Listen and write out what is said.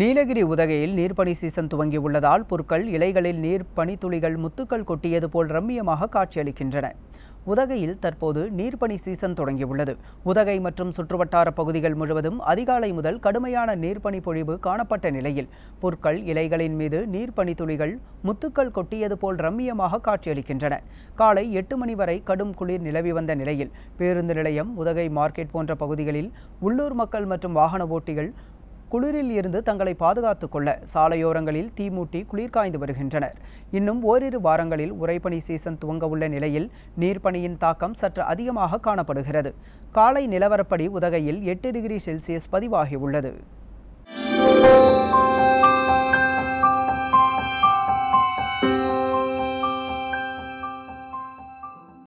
நீலகிரி உதகையில் நீர்ப்பணி சீசன் துவங்கியுள்ளதால் புற்கள் இலைகளில் நீர் துளிகள் முத்துக்கள் கொட்டியது போல் ரம்மியமாக காட்சியளிக்கின்றன உதகையில் தற்போது நீர்ப்பணி சீசன் தொடங்கியுள்ளது உதகை மற்றும் சுற்றுவட்டார பகுதிகள் முழுவதும் அதிகாலை முதல் கடுமையான நீர்ப்பணி பொழிவு காணப்பட்ட நிலையில் புற்கள் இலைகளின் மீது நீர்ப்பனி துளிகள் முத்துக்கள் கொட்டியது போல் ரம்மியமாக காட்சியளிக்கின்றன காலை எட்டு மணி வரை கடும் குளிர் நிலவி வந்த நிலையில் பேருந்து நிலையம் உதகை மார்க்கெட் போன்ற பகுதிகளில் உள்ளூர் மக்கள் மற்றும் வாகன ஓட்டிகள் குளிரில் இருந்து தங்களை பாதுகாத்துக் கொள்ள சாலையோரங்களில் தீ மூட்டி குளிர்காய்ந்து வருகின்றனர் இன்னும் ஓரிரு வாரங்களில் உறைபனி சீசன் துவங்கவுள்ள நிலையில் நீர்ப்பணியின் தாக்கம் சற்று அதிகமாக காணப்படுகிறது காலை நிலவரப்படி உதகையில் எட்டு டிகிரி செல்சியஸ் பதிவாகியுள்ளது